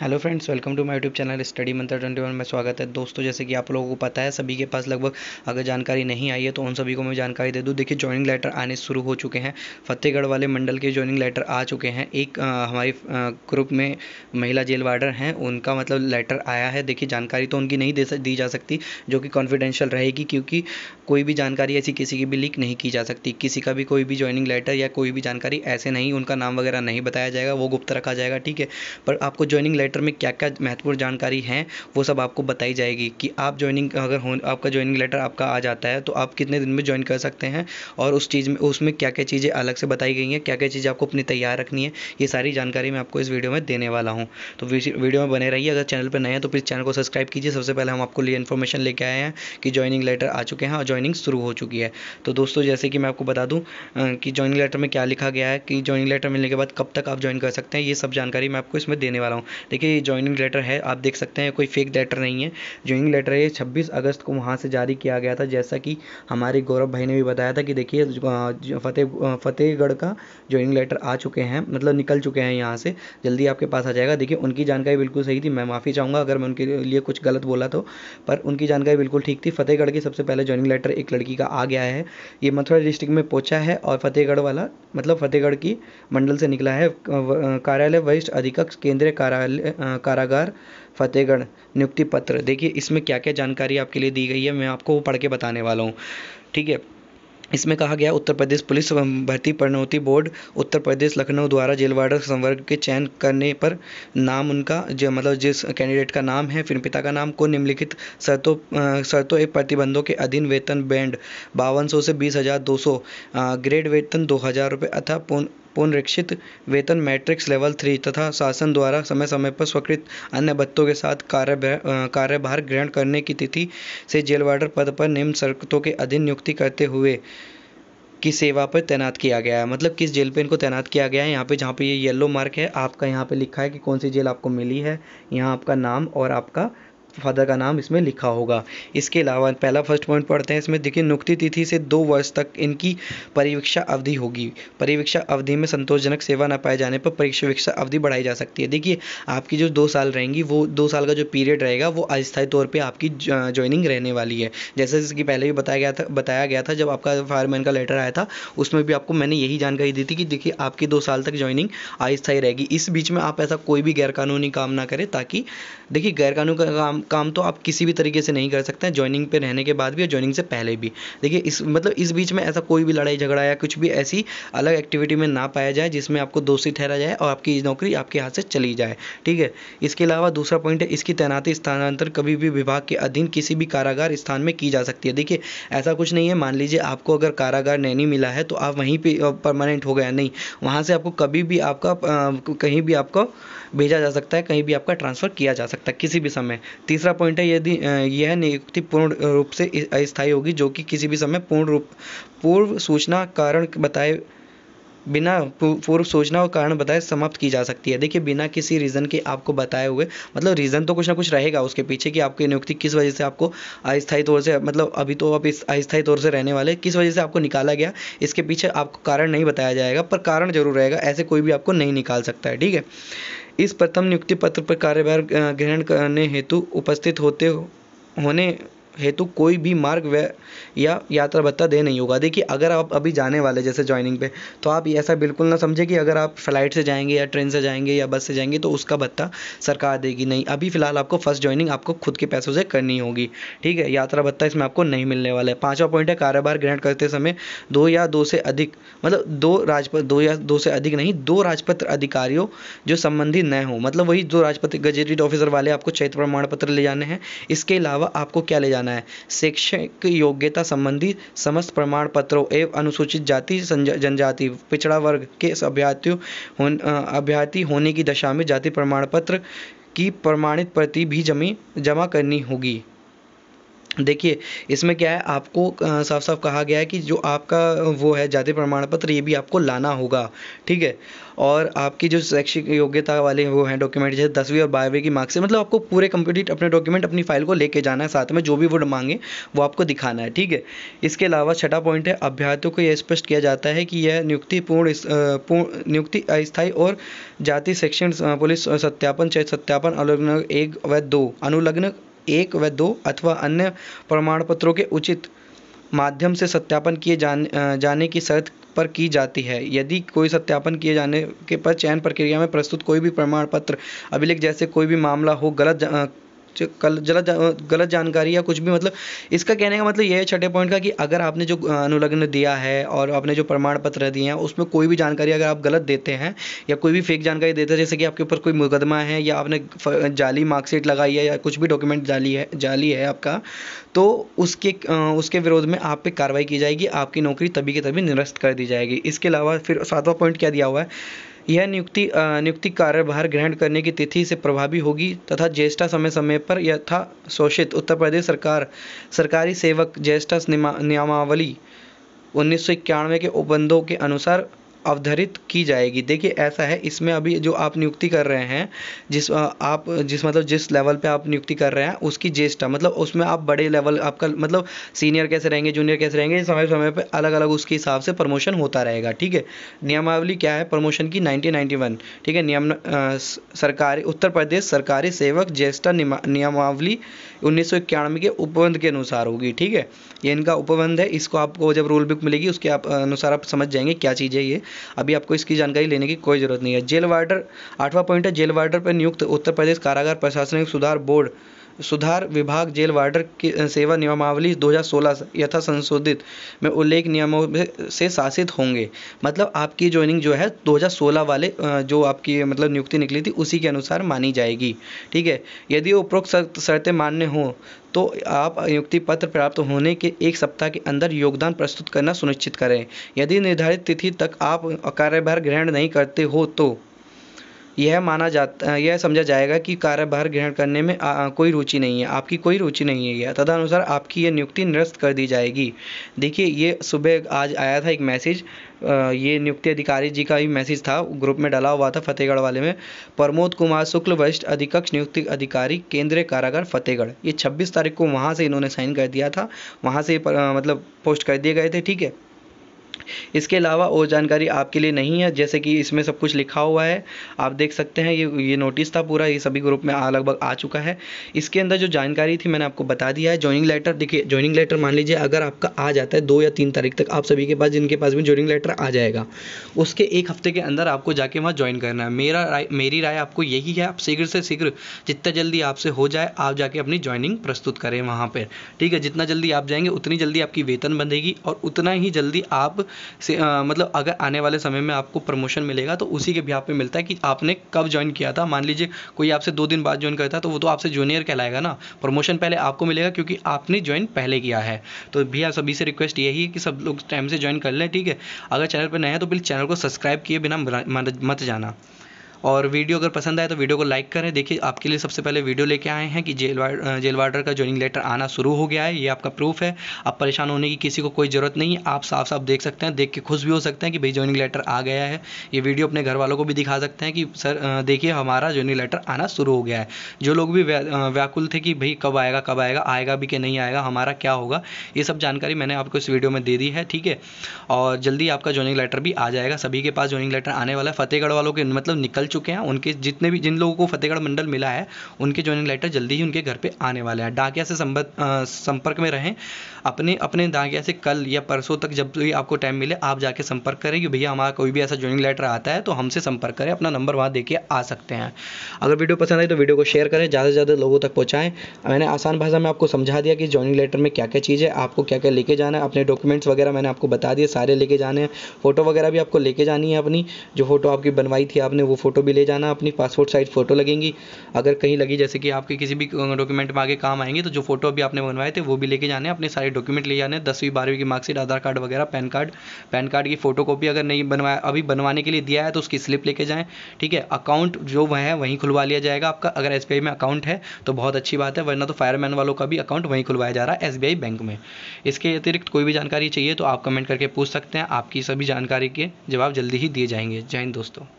hello friends welcome to my YouTube channel study Mantra twenty one में स्वागत है दोस्तों जैसे कि आप लोगों को पता है सभी के पास लगभग अगर जानकारी नहीं आई है तो उन सभी को मैं जानकारी दे दूँ देखिए ज्वाइनिंग लेटर आने शुरू हो चुके हैं फतेहगढ़ वाले मंडल के ज्वाइनिंग लेटर आ चुके हैं एक आ, हमारे ग्रुप में महिला जेल वार्डर हैं उनका मतलब लेटर आया है देखिए जानकारी तो उनकी नहीं दे दी जा सकती जो कि कॉन्फिडेंशियल रहेगी क्योंकि कोई भी जानकारी ऐसी किसी की भी लीक नहीं की जा सकती किसी का भी कोई भी ज्वाइनिंग लेटर या कोई भी जानकारी ऐसे नहीं उनका नाम वगैरह नहीं बताया जाएगा वो गुप्त रखा जाएगा ठीक है पर आपको ज्वाइनिंग लेटर लेटर में क्या क्या महत्वपूर्ण जानकारी है वो सब आपको बताई जाएगी कि आप ज्वाइनिंग अगर हो आपका ज्वाइनिंग लेटर आपका आ जाता है तो आप कितने दिन में ज्वाइन कर सकते हैं और उस चीज़ में उसमें क्या क्या चीज़ें अलग से बताई गई हैं क्या क्या चीज़ें आपको अपनी तैयार रखनी है ये सारी जानकारी मैं आपको इस वीडियो में देने वाला हूँ तो वीडियो में बने रहिए अगर चैनल पर नए हैं तो प्लीज़ चैनल को सब्सक्राइब कीजिए सबसे पहले हम आपको लिए इन्फॉर्मेशन लेके आए हैं कि ज्वाइनिंग लेटर आ चुके हैं और ज्वाइनिंग शुरू हो चुकी है तो दोस्तों जैसे कि मैं आपको बता दूँ कि ज्वाइनिंग लेटर में क्या लिखा गया है कि ज्वाइनिंग लेटर मिलने के बाद कब तक आप ज्वाइन कर सकते हैं ये सब जानकारी मैं आपको इसमें देने वाला हूँ देखिए ज्वाइनिंग लेटर है आप देख सकते हैं कोई फेक लेटर नहीं है ज्वाइनिंग लेटर है छब्बीस अगस्त को वहाँ से जारी किया गया था जैसा कि हमारे गौरव भाई ने भी बताया था कि देखिए फतेह फतेहगढ़ का ज्वाइनिंग लेटर आ चुके हैं मतलब निकल चुके हैं यहाँ से जल्दी आपके पास आ जाएगा देखिए उनकी जानकारी बिल्कुल सही थी मैं माफ़ी चाहूँगा अगर मैं उनके लिए कुछ गलत बोला तो पर उनकी जानकारी बिल्कुल ठीक थी फतेहगढ़ की सबसे पहले ज्वाइनिंग लेटर एक लड़की का आ गया है ये मथुरा डिस्ट्रिक्ट में पहुँचा है और फतेहगढ़ वाला मतलब फतेहगढ़ की मंडल से निकला है कार्यालय वरिष्ठ अधीक्षक केंद्रीय कार्यालय कारागार फतेहगढ़ नियुक्ति पत्र देखिए इसमें क्या क्या जानकारी आपके लिए दी गई है मैं आपको वो पढ़ के बताने वाला हूँ ठीक है इसमें कहा गया उत्तर प्रदेश पुलिस भर्ती प्रणौती बोर्ड उत्तर प्रदेश लखनऊ द्वारा जेलवार्डर संवर्ग के चयन करने पर नाम उनका जो मतलब जिस कैंडिडेट का नाम है फिर पिता का नाम को निम्नलिखित शर्तों शर्तों एक प्रतिबंधों के अधीन वेतन बैंड बावन से बीस हज़ार दो सौ ग्रेड वेतन दो हज़ार रुपये अथा पुनरीक्षित वेतन मैट्रिक्स लेवल थ्री तथा शासन द्वारा समय समय पर स्वीकृत अन्य बत्तों के साथ कार्य कार्यभार ग्रहण करने की तिथि से जेल वार्डर पद पर निम्न शर्तों के अधीन नियुक्ति करते हुए की सेवा पर तैनात किया गया है मतलब किस जेल पे इनको तैनात किया गया है यहाँ पे जहाँ पे ये येलो मार्क है आपका यहाँ पे लिखा है कि कौन सी जेल आपको मिली है यहाँ आपका नाम और आपका फादर का नाम इसमें लिखा होगा इसके अलावा पहला फर्स्ट पॉइंट पढ़ते हैं इसमें देखिए नुक्ति तिथि से दो वर्ष तक इनकी परिवीक्षा अवधि होगी परिवीक्षा अवधि में संतोषजनक सेवा न पाए जाने पर परिवीक्षा अवधि बढ़ाई जा सकती है देखिए आपकी जो दो साल रहेंगी वो दो साल का जो पीरियड रहेगा वो अस्थायी तौर पर आपकी ज्वाइनिंग रहने वाली है जैसे कि पहले भी बताया गया था बताया गया था जब आपका फायरमैन का लेटर आया था उसमें भी आपको मैंने यही जानकारी दी थी कि देखिए आपकी दो साल तक ज्वाइनिंग अस्थायी रहेगी इस बीच में आप ऐसा कोई भी गैरकानूनी काम ना करें ताकि देखिए गैरकानूनी काम काम तो आप किसी भी तरीके से नहीं कर सकते हैं ज्वाइनिंग पे रहने के बाद भी और ज्वाइनिंग से पहले भी देखिए इस मतलब इस बीच में ऐसा कोई भी लड़ाई झगड़ा या कुछ भी ऐसी अलग एक्टिविटी में ना पाया जाए जिसमें आपको दोषी ठहरा जाए और आपकी नौकरी आपके हाथ से चली जाए ठीक है इसके अलावा दूसरा पॉइंट है इसकी तैनाती स्थानांतरण कभी भी विभाग के अधीन किसी भी कारागार स्थान में की जा सकती है देखिए ऐसा कुछ नहीं है मान लीजिए आपको अगर कारागार नैनी मिला है तो आप वहीं पर परमानेंट हो गया नहीं वहाँ से आपको कभी भी आपका कहीं भी आपको भेजा जा सकता है कहीं भी आपका ट्रांसफ़र किया जा सकता है किसी भी समय तीसरा पॉइंट है यदि यह नियुक्ति पूर्ण रूप से अस्थायी होगी जो कि किसी भी समय पूर्ण रूप पूर्व सूचना कारण बताए बिना पूर्व सूचना और कारण बताए समाप्त की जा सकती है देखिए बिना किसी रीज़न के आपको बताए हुए मतलब रीज़न तो कुछ ना कुछ रहेगा उसके पीछे कि आपकी नियुक्ति किस वजह से आपको अस्थायी तौर से मतलब अभी तो आप इस अस्थायी तौर से रहने वाले किस वजह से आपको निकाला गया इसके पीछे आपको कारण नहीं बताया जाएगा पर कारण जरूर रहेगा ऐसे कोई भी आपको नहीं निकाल सकता है ठीक है इस प्रथम नियुक्ति पत्र पर कार्यभार ग्रहण करने हेतु उपस्थित होते होने हेतु तो कोई भी मार्ग व या यात्रा भत्ता दे नहीं होगा देखिए अगर आप अभी जाने वाले जैसे ज्वाइनिंग पे तो आप ऐसा बिल्कुल ना समझे कि अगर आप फ्लाइट से जाएंगे या ट्रेन से जाएंगे या बस से जाएंगे तो उसका भत्ता सरकार देगी नहीं अभी फ़िलहाल आपको फर्स्ट ज्वाइनिंग आपको खुद के पैसों से करनी होगी ठीक है यात्रा भत्ता इसमें आपको नहीं मिलने वाला है पाँचवा पॉइंट है कारोबार ग्रहण करते समय दो या दो से अधिक मतलब दो राजपत्र दो या दो से अधिक नहीं दो राजपत्र अधिकारियों जो संबंधी न हो मतलब वही दो राजपत्र गजेटेड ऑफिसर वाले आपको चैत्र प्रमाण पत्र ले जाने हैं इसके अलावा आपको क्या ले जाना बनाना है शैक्षिक योग्यता संबंधी समस्त प्रमाण पत्रों एवं अनुसूचित जाति जनजाति पिछड़ा वर्ग के अभ्यार्थियों होन, अभ्यार्थी होने की दशा में जाति प्रमाण पत्र की प्रमाणित प्रति भी जमी जमा करनी होगी देखिए इसमें क्या है आपको साफ साफ कहा गया है कि जो आपका वो है जाति प्रमाण पत्र ये भी आपको लाना होगा ठीक है और आपकी जो शैक्षिक योग्यता वाले वो हैं डॉक्यूमेंट जैसे दसवीं और बारहवीं की मार्क्स से मतलब आपको पूरे कंप्लीट अपने डॉक्यूमेंट अपनी फाइल को लेके जाना है साथ में जो भी वो मांगे वो आपको दिखाना है ठीक है इसके अलावा छठा पॉइंट है अभ्यर्थियों को यह स्पष्ट किया जाता है कि यह नियुक्ति पूर्ण पूर्ण नियुक्ति अस्थायी और जाति शैक्षण पुलिस सत्यापन चाहे सत्यापन अनुलग्न एक व दो अनुलग्न एक व दो अथवा अन्य प्रमाण पत्रों के उचित माध्यम से सत्यापन किए जाने जाने की शर्त पर की जाती है यदि कोई सत्यापन किए जाने के पर चयन प्रक्रिया में प्रस्तुत कोई भी प्रमाण पत्र अभिलेख जैसे कोई भी मामला हो गलत कुछ कल गलत गलत जानकारी या कुछ भी मतलब इसका कहने का मतलब ये है छठे पॉइंट का कि अगर आपने जो अनुलग्न दिया है और आपने जो प्रमाण पत्र दिए हैं उसमें कोई भी जानकारी अगर आप गलत देते हैं या कोई भी फेक जानकारी देते हैं जैसे कि आपके ऊपर कोई मुकदमा है या आपने जाली मार्कशीट लगाई है या कुछ भी डॉक्यूमेंट जाली है जाली है आपका तो उसके उसके विरोध में आप पे कार्रवाई की जाएगी आपकी नौकरी तभी के तभी निरस्त कर दी जाएगी इसके अलावा फिर सातवां पॉइंट क्या दिया हुआ है यह नियुक्ति नियुक्ति कार्यभार ग्रहण करने की तिथि से प्रभावी होगी तथा ज्येष्ठा समय समय पर यथा शोषित उत्तर प्रदेश सरकार सरकारी सेवक ज्येष्ठा नियमावली उन्नीस के उपबंधों के अनुसार अवधारित की जाएगी देखिए ऐसा है इसमें अभी जो आप नियुक्ति कर रहे हैं जिस आप जिस मतलब जिस लेवल पे आप नियुक्ति कर रहे हैं उसकी ज्येष्ठा मतलब उसमें आप बड़े लेवल आपका मतलब सीनियर कैसे रहेंगे जूनियर कैसे रहेंगे समय समय पर अलग अलग उसके हिसाब से प्रमोशन होता रहेगा ठीक है नियमावली क्या है प्रमोशन की नाइनटीन ठीक है नियम सरकारी उत्तर प्रदेश सरकारी सेवक ज्येष्ठा नियमावली उन्नीस के उपबंध के अनुसार होगी ठीक है ये इनका उपबंध है इसको आपको जब रूल बुक मिलेगी उसके आप अनुसार आप समझ जाएंगे क्या चीज़ है ये अभी आपको इसकी जानकारी लेने की कोई जरूरत नहीं है जेल वार्डर आठवां पॉइंट है जेल वार्डर पर नियुक्त उत्तर प्रदेश कारागार प्रशासनिक सुधार बोर्ड सुधार विभाग जेल वार्डर की सेवा नियमावली 2016 यथा संशोधित में उल्लेख नियमों से शासित होंगे मतलब आपकी ज्वाइनिंग जो है 2016 वाले जो आपकी मतलब नियुक्ति निकली थी उसी के अनुसार मानी जाएगी ठीक है यदि उपरोक्त शर्तें मान्य हों तो आप नियुक्ति पत्र प्राप्त होने के एक सप्ताह के अंदर योगदान प्रस्तुत करना सुनिश्चित करें यदि निर्धारित तिथि तक आप कार्यभार ग्रहण नहीं करते हो तो यह माना जाता यह समझा जाएगा कि कार्यभार ग्रहण करने में आ, कोई रुचि नहीं है आपकी कोई रुचि नहीं है यह तदनुसार आपकी यह नियुक्ति निरस्त कर दी जाएगी देखिए ये सुबह आज आया था एक मैसेज ये नियुक्ति अधिकारी जी का भी मैसेज था ग्रुप में डाला हुआ था फतेहगढ़ वाले में प्रमोद कुमार शुक्ल वरिष्ठ अधिकक्ष नियुक्ति अधिकारी केंद्रीय कारागार फतेहगढ़ ये 26 तारीख को वहाँ से इन्होंने साइन कर दिया था वहाँ से मतलब पोस्ट कर दिए गए थे ठीक है इसके अलावा और जानकारी आपके लिए नहीं है जैसे कि इसमें सब कुछ लिखा हुआ है आप देख सकते हैं ये ये नोटिस था पूरा ये सभी ग्रुप में लगभग आ चुका है इसके अंदर जो जानकारी थी मैंने आपको बता दिया है ज्वाइनिंग लेटर देखिए ज्वाइनिंग लेटर मान लीजिए अगर आपका आ जाता है दो या तीन तारीख तक आप सभी के पास जिनके पास भी ज्वाइनिंग लेटर आ जाएगा उसके एक हफ्ते के अंदर आपको जाके वहाँ ज्वाइन करना है मेरा राय मेरी राय आपको यही है आप शीघ्र से शीघ्र जितना जल्दी आपसे हो जाए आप जाके अपनी ज्वाइनिंग प्रस्तुत करें वहाँ पर ठीक है जितना जल्दी आप जाएंगे उतनी जल्दी आपकी वेतन बंधेगी और उतना ही जल्दी आप से आ, मतलब अगर आने वाले समय में आपको प्रमोशन मिलेगा तो उसी के भी पे मिलता है कि आपने कब ज्वाइन किया था मान लीजिए कोई आपसे दो दिन बाद ज्वाइन करता है तो वो तो आपसे जूनियर कहलाएगा ना प्रमोशन पहले आपको मिलेगा क्योंकि आपने ज्वाइन पहले किया है तो भैया सभी से रिक्वेस्ट यही है कि सब लोग टाइम से ज्वाइन कर लें ठीक है अगर चैनल पर नए हैं तो प्लीज़ चैनल को सब्सक्राइब किए बिना मत जाना और वीडियो अगर पसंद आए तो वीडियो को लाइक करें देखिए आपके लिए सबसे पहले वीडियो लेके आए हैं कि जेल जेल वार्डर का ज्वाइनिंग लेटर आना शुरू हो गया है ये आपका प्रूफ है आप परेशान होने की किसी को कोई ज़रूरत नहीं है आप साफ साफ देख सकते हैं देख के खुश भी हो सकते हैं कि भाई ज्वाइनिंग लेटर आ गया है ये वीडियो अपने घर वालों को भी दिखा सकते हैं कि सर देखिए हमारा ज्वाइनिंग लेटर आना शुरू हो गया है जो लोग भी व्याकुल थे कि भाई कब आएगा कब आएगा आएगा भी कि नहीं आएगा हमारा क्या होगा ये सब जानकारी मैंने आपको इस वीडियो में दे दी है ठीक है और जल्दी आपका ज्वाइनिंग लेटर भी आ जाएगा सभी के पास ज्वाइनिंग लेटर आने वाला है फतेहगढ़ वालों के मतलब निकल चुके हैं उनके जितने भी जिन लोगों को फतेहगढ़ मंडल मिला है उनके ज्वाइनिंग लेटर जल्दी ही उनके घर पर आने वाले हैं डाकिया से संपर्क में रहें अपने अपने डाकिया से कल या परसों तक जब भी आपको टाइम मिले आप जाके संपर्क करें कि भैया हमारा कोई भी ऐसा ज्वाइनिंग लेटर आता है तो हमसे संपर्क करें अपना नंबर वहाँ दे आ सकते हैं अगर वीडियो पसंद आई तो वीडियो को शेयर करें ज़्यादा से ज़्यादा लोगों तक पहुँचाएँ मैंने आसान भाषा में आपको समझा दिया कि ज्वाइनिंग लेटर में क्या क्या चीज है आपको क्या क्या लेके जाना है अपने डॉक्यूमेंट्स वगैरह मैंने आपको बता दिए सारे लेके जाने हैं फ़ोटो वगैरह भी आपको लेके जानी है अपनी जो फ़ोटो आपकी बनवाई थी आपने वो फ़ोटो फ़ोटो भी ले जाना अपनी पासपोर्ट साइज़ फ़ोटो लगेंगी अगर कहीं लगी जैसे कि आपके किसी भी डॉक्यूमेंट में आगे काम आएंगे तो जो फोटो अभी आपने बनवाए थे वो भी लेके जाने अपने सारे डॉक्यूमेंट ले जाने दसवीं बारहवीं की मार्कशीट आधार कार्ड वगैरह पैन कार्ड पैन कार्ड की फ़ोटो कॉपी अगर नहीं बनवाया अभी बनवाने के लिए दिया है तो उसकी स्लिप लेके जाए ठीक है अकाउंट जो वह है वहीं खुलवा लिया जाएगा आपका अगर एस में अकाउंट है तो बहुत अच्छी बात है वरना तो फायरमैन वालों का भी अकाउंट वहीं खुलवाया जा रहा है एस बैंक में इसके अतिरिक्त कोई भी जानकारी चाहिए तो आप कमेंट करके पूछ सकते हैं आपकी सभी जानकारी के जवाब जल्दी ही दिए जाएंगे जय हिंद दोस्तों